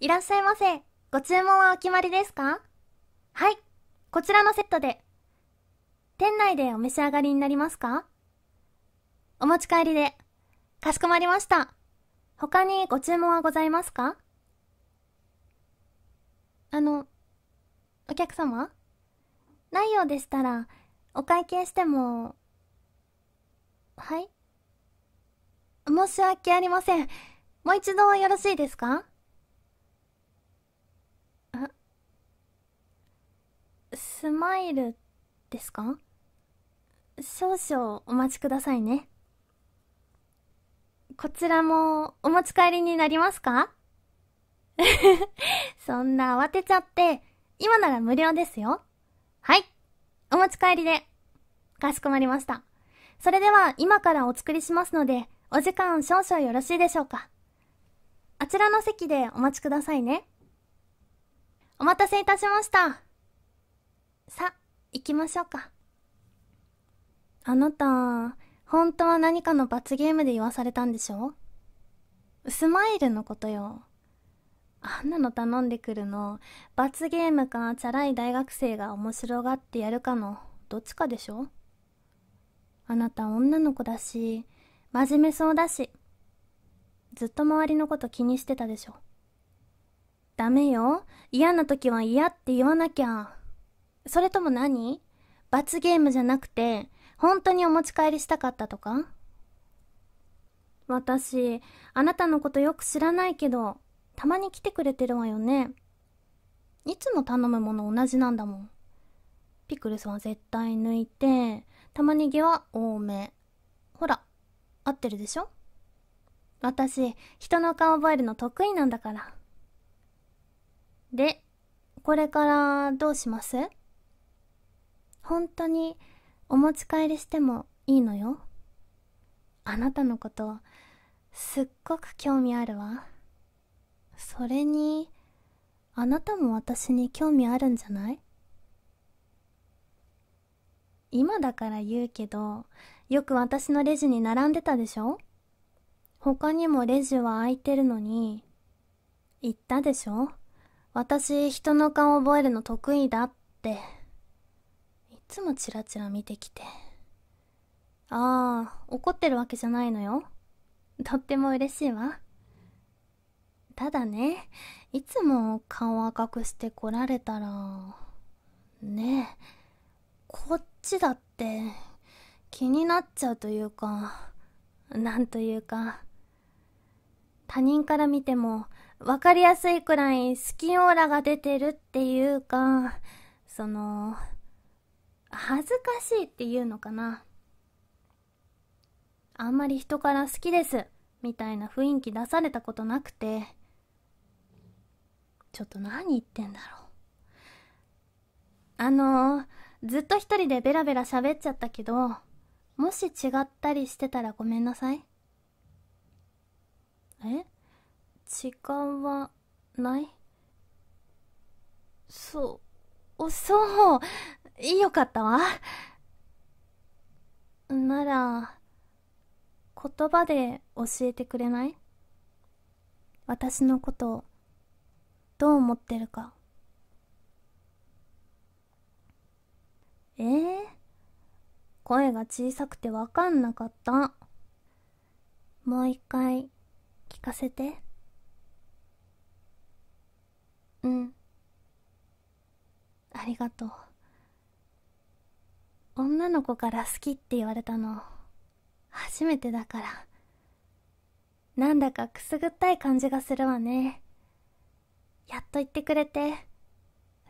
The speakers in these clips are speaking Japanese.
いらっしゃいませ。ご注文はお決まりですかはい。こちらのセットで。店内でお召し上がりになりますかお持ち帰りで。かしこまりました。他にご注文はございますかあの、お客様ないようでしたら、お会計しても、はい申し訳ありません。もう一度よろしいですかスマイルですか少々お待ちくださいね。こちらもお持ち帰りになりますか そんな慌てちゃって、今なら無料ですよ。はい。お持ち帰りで。かしこまりました。それでは今からお作りしますので、お時間少々よろしいでしょうか。あちらの席でお待ちくださいね。お待たせいたしました。さ、行きましょうか。あなた、本当は何かの罰ゲームで言わされたんでしょスマイルのことよ。あんなの頼んでくるの、罰ゲームかチャラい大学生が面白がってやるかの、どっちかでしょあなた女の子だし、真面目そうだし、ずっと周りのこと気にしてたでしょ。ダメよ。嫌な時は嫌って言わなきゃ。それとも何罰ゲームじゃなくて、本当にお持ち帰りしたかったとか私、あなたのことよく知らないけど、たまに来てくれてるわよね。いつも頼むもの同じなんだもん。ピクルスは絶対抜いて、玉ねぎは多め。ほら、合ってるでしょ私、人の顔覚えるの得意なんだから。で、これからどうします本当にお持ち帰りしてもいいのよあなたのことすっごく興味あるわそれにあなたも私に興味あるんじゃない今だから言うけどよく私のレジに並んでたでしょ他にもレジは空いてるのに言ったでしょ私人の顔覚えるの得意だって。つもチラチラ見てきてああ怒ってるわけじゃないのよとっても嬉しいわただねいつも顔赤くしてこられたらねえこっちだって気になっちゃうというかなんというか他人から見ても分かりやすいくらいスキンオーラが出てるっていうかその恥ずかしいっていうのかな。あんまり人から好きです、みたいな雰囲気出されたことなくて、ちょっと何言ってんだろう。あのー、ずっと一人でベラベラ喋っちゃったけど、もし違ったりしてたらごめんなさい。え時間はないそう、そう、よかったわ。なら、言葉で教えてくれない私のことどう思ってるか。ええー、声が小さくてわかんなかった。もう一回、聞かせて。うん。ありがとう。女の子から好きって言われたの初めてだからなんだかくすぐったい感じがするわねやっと言ってくれて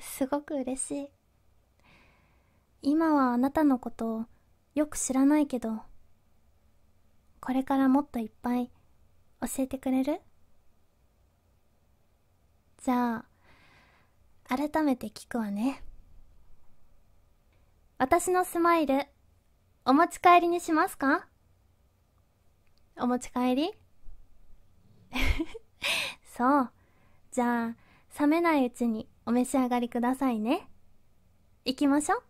すごく嬉しい今はあなたのことをよく知らないけどこれからもっといっぱい教えてくれるじゃあ改めて聞くわね私のスマイル、お持ち帰りにしますかお持ち帰り そう。じゃあ、冷めないうちにお召し上がりくださいね。行きましょう。